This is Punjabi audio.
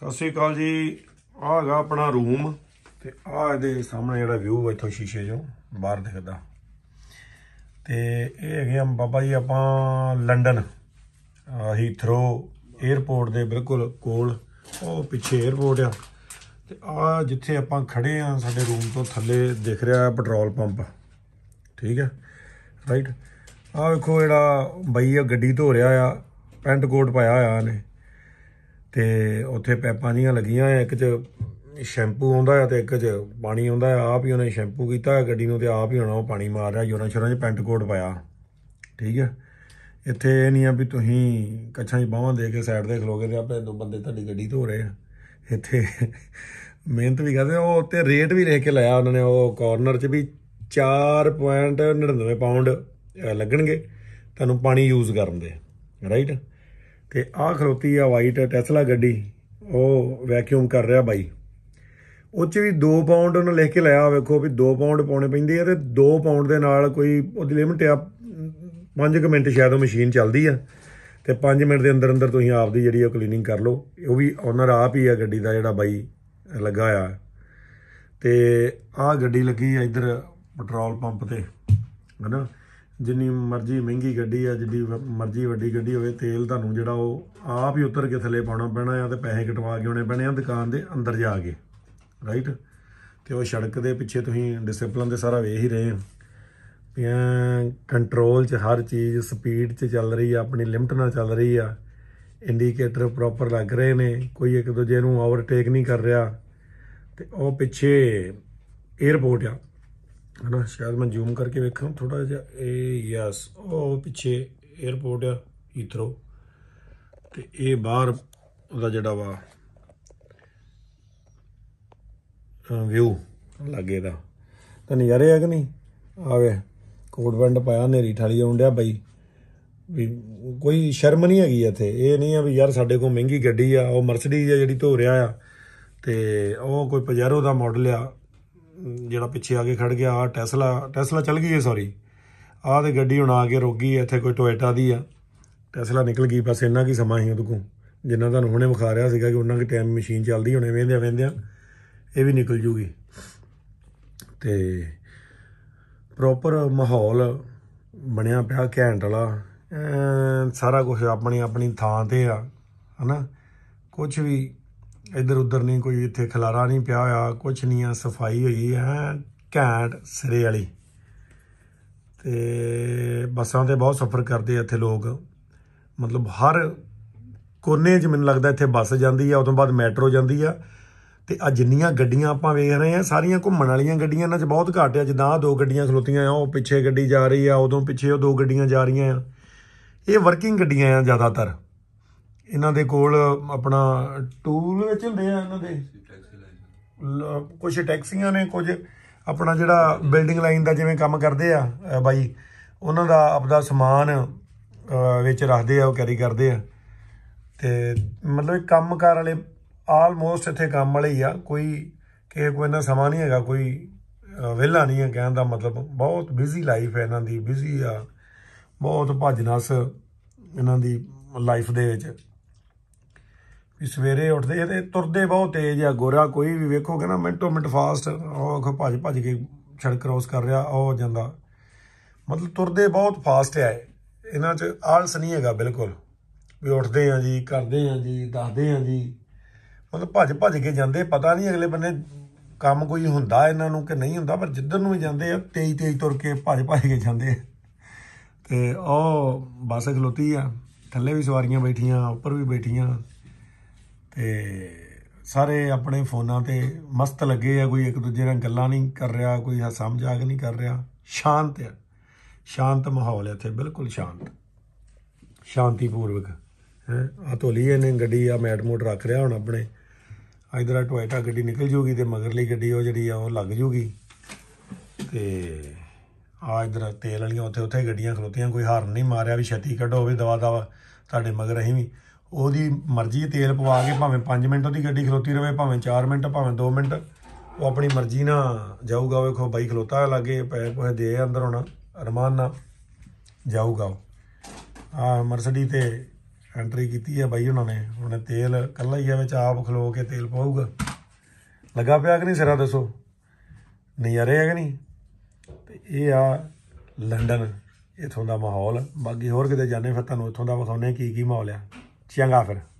ਸਤਿ ਸ੍ਰੀ ਅਕਾਲ ਜੀ ਆ ਹੈਗਾ ਆਪਣਾ ਰੂਮ ਤੇ ਆ ਇਹਦੇ ਸਾਹਮਣੇ ਜਿਹੜਾ ਵਿਊ ਇੱਥੋਂ ਸ਼ੀਸ਼ੇ 'ਚੋਂ ਬਾਹਰ ਦਿਖਦਾ ਤੇ ਇਹ ਹੈਗੇ ਆ ਬਾਬਾ ਜੀ ਆਪਾਂ ਲੰਡਨ ਹੀਥਰੋ 에어ਪੋਰਟ ਦੇ ਬਿਲਕੁਲ ਕੋਲ ਉਹ ਪਿੱਛੇ 에어ਪੋਰਟ ਆ ਤੇ ਆ ਜਿੱਥੇ ਆਪਾਂ ਖੜੇ ਆ ਸਾਡੇ ਰੂਮ ਤੋਂ ਥੱਲੇ ਦਿਖ ਰਿਹਾ ਪੈਟਰੋਲ ਪੰਪ ਠੀਕ ਹੈ ਰਾਈਟ ਆ ਵੇਖੋ ਜਿਹੜਾ ਬਈ ਗੱਡੀ ਧੋ ਰਿਹਾ ਆ ਪੈਂਟ ਕੋਟ ਪਾਇਆ ਹੋਇਆ ਨੇ ਤੇ ਉੱਥੇ ਪੈਪਾਂ ਜੀਆਂ ਲੱਗੀਆਂ ਆ ਇੱਕ 'ਚ ਸ਼ੈਂਪੂ ਆਉਂਦਾ ਆ ਤੇ ਇੱਕ 'ਚ ਪਾਣੀ ਆਉਂਦਾ ਆ ਆਪ ਹੀ ਉਹਨੇ ਸ਼ੈਂਪੂ ਕੀਤਾ ਗੱਡੀ ਨੂੰ ਤੇ ਆਪ ਹੀ ਉਹਨਾਂ ਉਹ ਪਾਣੀ ਮਾਰ ਰਿਹਾ ਜੋਰਾਂ ਸ਼ੋਰਾਂ 'ਚ ਪੈਂਟ ਕੋਟ ਪਾਇਆ ਠੀਕ ਹੈ ਇੱਥੇ ਇਹ ਨਹੀਂ ਆ ਵੀ ਤੁਸੀਂ ਕੱਛਾਂ 'ਚ ਬਾਹਾਂ ਦੇ ਕੇ ਸਾਈਡ ਤੇ ਖਲੋਗੇ ਤੇ ਆਪੇ ਦੋ ਬੰਦੇ ਤੁਹਾਡੀ ਗੱਡੀ ਧੋ ਰਹੇ ਆ ਇੱਥੇ ਮਿਹਨਤ ਵੀ ਕਰਦੇ ਉਹ ਉੱਤੇ ਰੇਟ ਵੀ ਲਿਖ ਕੇ ਲਾਇਆ ਉਹਨਾਂ ਨੇ ਉਹ ਕਾਰਨਰ 'ਚ ਵੀ 4.99 ਪਾਉਂਡ ਲੱਗਣਗੇ ਤੁਹਾਨੂੰ ਪਾਣੀ ਯੂਜ਼ ਕਰਨ ਦੇ ਰਾਈਟ ਤੇ ਆਹ ਖਲੋਤੀ ਆ ਵਾਈਟ ਟੈਸਲਾ ਗੱਡੀ ਉਹ ਵੈਕਿਊਮ ਕਰ ਰਿਹਾ ਬਾਈ ਉਹ ਚ ਵੀ 2 ਪਾਉਂਡ ਉਹਨੇ ਲਿਖ ਕੇ ਲਾਇਆ ਵੇਖੋ ਵੀ 2 ਪਾਉਂਡ ਪਾਉਣੇ ਪੈਂਦੇ ਆ ਤੇ 2 ਪਾਉਂਡ ਦੇ ਨਾਲ ਕੋਈ ਉਹਦੀ ਲਿਮਟ ਆ 5 ਮਿੰਟ ਸ਼ਾਇਦ ਉਹ ਮਸ਼ੀਨ ਚੱਲਦੀ ਆ ਤੇ 5 ਮਿੰਟ ਦੇ ਅੰਦਰ ਅੰਦਰ ਤੁਸੀਂ ਆਪ ਦੀ ਜਿਹੜੀ ਉਹ ਕਲੀਨਿੰਗ ਕਰ ਲਓ ਉਹ ਵੀ ਓਨਰ ਆਪ ਹੀ ਆ ਗੱਡੀ ਦਾ ਜਿਹੜਾ ਬਾਈ ਲੱਗਾ ਆ ਤੇ ਆਹ ਗੱਡੀ ਲੱਗੀ ਆ ਇੱਧਰ ਪੈਟਰੋਲ ਪੰਪ ਤੇ ਹਨਾ ਜਿੰਨੀ ਮਰਜ਼ੀ ਮਹਿੰਗੀ ਗੱਡੀ ਆ ਜਿੱਡੀ ਮਰਜ਼ੀ ਵੱਡੀ ਗੱਡੀ ਹੋਵੇ ਤੇਲ ਤੁਹਾਨੂੰ ਜਿਹੜਾ ਉਹ ਆਪ ਹੀ ਉਤਰ ਕੇ ਥੱਲੇ ਪਾਉਣਾ ਪੈਣਾ ਆ ਤੇ ਪੈਸੇ ਕਟਵਾ ਕੇ ਆਉਣੇ ਪੈਣੇ ਆ ਦੁਕਾਨ ਦੇ ਅੰਦਰ ਜਾ ਕੇ ਰਾਈਟ ਤੇ ਉਹ ਸੜਕ ਦੇ ਪਿੱਛੇ ਤੁਸੀਂ ਡਿਸਪਲਿਨ ਦੇ ਸਾਰਾ ਵੇਖ ਹੀ ਰਹੇ ਹੋ ਕੰਟਰੋਲ 'ਚ ਹਰ ਚੀਜ਼ ਸਪੀਡ 'ਚ ਚੱਲ ਰਹੀ ਆ ਆਪਣੀ ਲਿਮਟ ਨਾਲ ਚੱਲ ਰਹੀ ਆ ਇੰਡੀਕੇਟਰ ਪ੍ਰੋਪਰ ਲੱਗ ਰਹੇ ਨੇ ਕੋਈ ਇੱਕ ਦੂਜੇ ਨੂੰ ਓਵਰਟੇਕ ਨਹੀਂ ਕਰ ਰਿਹਾ ਤੇ ਉਹ ਪਿੱਛੇ 에어ਪੋਰਟ ਆ ਹਣਾ ਸ਼ਾਇਦ ਮੈਂ ਜ਼ੂਮ ਕਰਕੇ ਵੇਖਾਂ ਥੋੜਾ ਜਿਹਾ ਇਹ ਯੈਸ ਉਹ ਪਿੱਛੇ 에어ਪੋਰਟ ਆ ਹੀਥਰੋ ਤੇ ਇਹ ਬਾਹਰ ਉਹਦਾ ਜਿਹੜਾ ਵਾ ਵਿਊ ਲੱਗੇ ਦਾ ਤਾਂ ਨਜ਼ਾਰੇ ਆ ਕਿ ਨਹੀਂ ਆਵੇ ਕੋਟ ਪੈਂਟ ਪਾਇਆ ਨੇਰੀ ਠਾਲੀ ਆਉਂਦਿਆ ਬਾਈ ਵੀ ਕੋਈ ਸ਼ਰਮ ਨਹੀਂ ਹੈਗੀ ਇੱਥੇ ਇਹ ਨਹੀਂ ਆ ਵੀ ਯਾਰ ਸਾਡੇ ਕੋਲ ਮਹਿੰਗੀ ਗੱਡੀ ਆ ਉਹ ਮਰਸਡੀਜ਼ ਆ ਜਿਹੜੀ ਧੋ ਰਿਆ ਆ ਤੇ ਉਹ ਕੋਈ ਪਜੈਰੋ ਦਾ ਮਾਡਲ ਆ ਜਿਹੜਾ ਪਿੱਛੇ ਆ ਕੇ ਖੜ ਗਿਆ ਆ ਟੈਸਲਾ ਟੈਸਲਾ ਚੱਲ ਗਈ ਹੈ ਸੌਰੀ ਆ ਤੇ ਗੱਡੀ ਹੁਣ ਆ ਕੇ ਰੁਕ ਗਈ ਇੱਥੇ ਕੋਈ ਟੋਇਟਾ ਦੀ ਆ ਟੈਸਲਾ ਨਿਕਲ ਗਈ ਬਸ ਇੰਨਾ ਕੀ ਸਮਾਂ ਹੀ ਉਹਦੇ ਕੋ ਜਿੰਨਾ ਤੁਹਾਨੂੰ ਹੁਣੇ ਵਿਖਾ ਰਿਹਾ ਸੀਗਾ ਕਿ ਉਹਨਾਂ ਕੇ ਟਾਈਮ ਮਸ਼ੀਨ ਚੱਲਦੀ ਹੁਣੇ ਵੇਂਦਿਆਂ ਵੇਂਦਿਆਂ ਇਹ ਵੀ ਨਿਕਲ ਜੂਗੀ ਤੇ ਪ੍ਰੋਪਰ ਮਾਹੌਲ ਬਣਿਆ ਪਿਆ ਘੈਂਟ ਵਾਲਾ ਸਾਰਾ ਕੁਝ ਆਪਣੀ ਆਪਣੀ ਥਾਂ ਤੇ ਆ ਹਨਾ ਕੁਝ ਵੀ ਇੱਧਰ ਉੱਧਰ ਨਹੀਂ ਕੋਈ ਇੱਥੇ ਖਲਾਰਾ ਨਹੀਂ ਪਿਆ ਹੋਇਆ ਕੁਝ ਨਹੀਂ ਆ ਸਫਾਈ ਹੋਈ ਹੈ ਘੈਂਟ ਸਿਰੇ ਵਾਲੀ ਤੇ ਬੱਸਾਂ ਤੇ ਬਹੁਤ ਸਫ਼ਰ ਕਰਦੇ ਇੱਥੇ ਲੋਕ ਮਤਲਬ ਹਰ ਕੋਨੇ 'ਚ ਮੈਨੂੰ ਲੱਗਦਾ ਇੱਥੇ ਬੱਸ ਜਾਂਦੀ ਆ ਉਸ ਤੋਂ ਬਾਅਦ ਮੈਟਰੋ ਜਾਂਦੀ ਆ ਤੇ ਆ ਜਿੰਨੀਆਂ ਗੱਡੀਆਂ ਆਪਾਂ ਵੇਖ ਰਹੇ ਆ ਸਾਰੀਆਂ ਘੁੰਮਣ ਵਾਲੀਆਂ ਗੱਡੀਆਂ ਇਹਨਾਂ 'ਚ ਬਹੁਤ ਘੱਟ ਆ ਜਿੱਦਾਂ ਆ ਦੋ ਗੱਡੀਆਂ ਖਲੋਤੀਆਂ ਆ ਉਹ ਪਿੱਛੇ ਗੱਡੀ ਜਾ ਰਹੀ ਆ ਉਦੋਂ ਪਿੱਛੇ ਉਹ ਦੋ ਗੱਡੀਆਂ ਜਾ ਰਹੀਆਂ ਆ ਇਹ ਵਰਕਿੰਗ ਗੱਡੀਆਂ ਆ ਜ਼ਿਆਦਾਤਰ ਇਹਨਾਂ ਦੇ ਕੋਲ ਆਪਣਾ ਟੂਲ ਵਿੱਚ ਹੁੰਦੇ ਆ ਇਹਨਾਂ ਦੇ ਕੁਝ ਟੈਕਸੀਆਂ ਨੇ ਕੁਝ ਆਪਣਾ ਜਿਹੜਾ ਬਿਲਡਿੰਗ ਲਾਈਨ ਦਾ ਜਿਵੇਂ ਕੰਮ ਕਰਦੇ ਆ ਬਾਈ ਉਹਨਾਂ ਦਾ ਆਪਦਾ ਸਮਾਨ ਵਿੱਚ ਰੱਖਦੇ ਆ ਉਹ ਕੈਰੀ ਕਰਦੇ ਆ ਤੇ ਮਤਲਬ ਕੰਮਕਾਰ ਵਾਲੇ ਆਲਮੋਸਟ ਇੱਥੇ ਕੰਮ ਵਾਲੇ ਹੀ ਆ ਕੋਈ ਕਿ ਕੋਈ ਨਾ ਸਮਾਂ ਨਹੀਂ ਹੈਗਾ ਕੋਈ ਵਿਹਲਾ ਨਹੀਂ ਹੈ ਕਹਿਣ ਦਾ ਮਤਲਬ ਬਹੁਤ ਬਿਜ਼ੀ ਲਾਈਫ ਹੈ ਇਹਨਾਂ ਦੀ ਬਿਜ਼ੀ ਆ ਬਹੁਤ ਭੱਜ ਨਸ ਇਹਨਾਂ ਦੀ ਲਾਈਫ ਦੇ ਵਿੱਚ ਵੀ ਸਵੇਰੇ ਉੱਠਦੇ ਇਹਦੇ ਤੁਰਦੇ ਬਹੁਤ ਤੇਜ਼ ਆ ਗੋਰਾ ਕੋਈ ਵੀ ਵੇਖੋਗੇ ਨਾ ਮਿੰਟੋ ਮਿੰਟ ਫਾਸਟ ਉਹ ਭੱਜ ਭੱਜ ਕੇ ਸੜਕ ਕ੍ਰੋਸ ਕਰ ਰਿਹਾ ਉਹ ਜਾਂਦਾ ਮਤਲਬ ਤੁਰਦੇ ਬਹੁਤ ਫਾਸਟ ਆ ਇਹਨਾਂ 'ਚ ਆਲਸ ਨਹੀਂ ਹੈਗਾ ਬਿਲਕੁਲ ਵੀ ਉੱਠਦੇ ਆ ਜੀ ਕਰਦੇ ਆ ਜੀ ਦੱਸਦੇ ਆ ਜੀ ਮਤਲਬ ਭੱਜ ਭੱਜ ਕੇ ਜਾਂਦੇ ਪਤਾ ਨਹੀਂ ਅਗਲੇ ਬੰਨੇ ਕੰਮ ਕੋਈ ਹੁੰਦਾ ਇਹਨਾਂ ਨੂੰ ਕਿ ਨਹੀਂ ਹੁੰਦਾ ਪਰ ਜਿੱਧਰ ਨੂੰ ਵੀ ਜਾਂਦੇ ਆ ਤੇਜ਼ ਤੇਜ਼ ਤੁਰ ਕੇ ਭੱਜ ਭੱਜ ਕੇ ਜਾਂਦੇ ਤੇ ਉਹ ਬੱਸ ਖਲੋਤੀ ਆ ਥੱਲੇ ਵੀ ਸਵਾਰੀਆਂ ਬੈਠੀਆਂ ਉੱਪਰ ਵੀ ਬੈਠੀਆਂ ਤੇ ਸਾਰੇ ਆਪਣੇ ਫੋਨਾਂ ਤੇ ਮਸਤ ਲੱਗੇ ਆ ਕੋਈ ਇੱਕ ਦੂਜੇ ਨਾਲ ਗੱਲਾਂ ਨਹੀਂ ਕਰ ਰਿਹਾ ਕੋਈ ਸਮਝਾ ਕੇ ਨਹੀਂ ਕਰ ਰਿਹਾ ਸ਼ਾਂਤ ਹੈ ਸ਼ਾਂਤ ਮਾਹੌਲ ਹੈ ਇੱਥੇ ਬਿਲਕੁਲ ਸ਼ਾਂਤ ਸ਼ਾਂਤੀਪੂਰਵਕ ਹੈ ਆ ਧੋਲੀ ਇਹਨੇ ਗੱਡੀ ਆ ਮੈਟ ਮੋਟ ਰੱਖ ਰਿਹਾ ਹੁਣ ਆਪਣੇ ਇਧਰ ਆ ਟੋਇਟਾ ਗੱਡੀ ਨਿਕਲ ਜੂਗੀ ਤੇ ਮਗਰਲੀ ਗੱਡੀ ਉਹ ਜਿਹੜੀ ਆ ਉਹ ਲੱਗ ਜੂਗੀ ਤੇ ਆ ਇਧਰ ਤੇਲ ਵਾਲੀਆਂ ਉੱਥੇ ਉੱਥੇ ਗੱਡੀਆਂ ਖਲੋਤੀਆਂ ਕੋਈ ਹਾਰਨ ਨਹੀਂ ਮਾਰਿਆ ਵੀ ਛਤੀ ਕੱਢੋ ਵੀ ਦਵਾ ਦਵਾ ਤੁਹਾਡੇ ਮਗਰ ਅਸੀਂ ਵੀ ਉਹਦੀ ਮਰਜ਼ੀ ਤੇਲ ਪਵਾ ਕੇ ਭਾਵੇਂ 5 ਮਿੰਟ ਉਹਦੀ ਗੱਡੀ ਖਲੋਤੀ ਰਵੇ ਭਾਵੇਂ 4 ਮਿੰਟ ਭਾਵੇਂ 2 ਮਿੰਟ ਉਹ ਆਪਣੀ ਮਰਜ਼ੀ ਨਾਲ ਜਾਊਗਾ ਵੇਖੋ ਬਾਈ ਖਲੋਤਾ ਲਾਗੇ ਪੈ ਕੋਈ ਦੇ ਅੰਦਰ ਹੁਣ ਰਮਾਨ ਨਾਲ ਜਾਊਗਾ ਆ ਮਰਸਡੀ ਤੇ ਐਂਟਰੀ ਕੀਤੀ ਹੈ ਬਾਈ ਉਹਨਾਂ ਨੇ ਉਹਨੇ ਤੇਲ ਕੱਲਾ ਹੀ ਆ ਵਿੱਚ ਆਪ ਖਲੋ ਕੇ ਤੇਲ ਪਾਊਗਾ ਲੱਗਾ ਪਿਆ ਕਿ ਨਹੀਂ ਸਿਰਾ ਦੱਸੋ ਨਜ਼ਾਰੇ ਹੈ ਕਿ ਨਹੀਂ ਤੇ ਇਹ ਆ ਲੰਡਨ ਇਥੋਂ ਦਾ ਮਾਹੌਲ ਬਾਕੀ ਹੋਰ ਕਿਤੇ ਜਾਣੇ ਫਿਰ ਤੁਹਾਨੂੰ ਇਥੋਂ ਦਾ ਵਿਖਾਉਨੇ ਕੀ ਕੀ ਮਾਹੌਲ ਆ Tian Gaffer.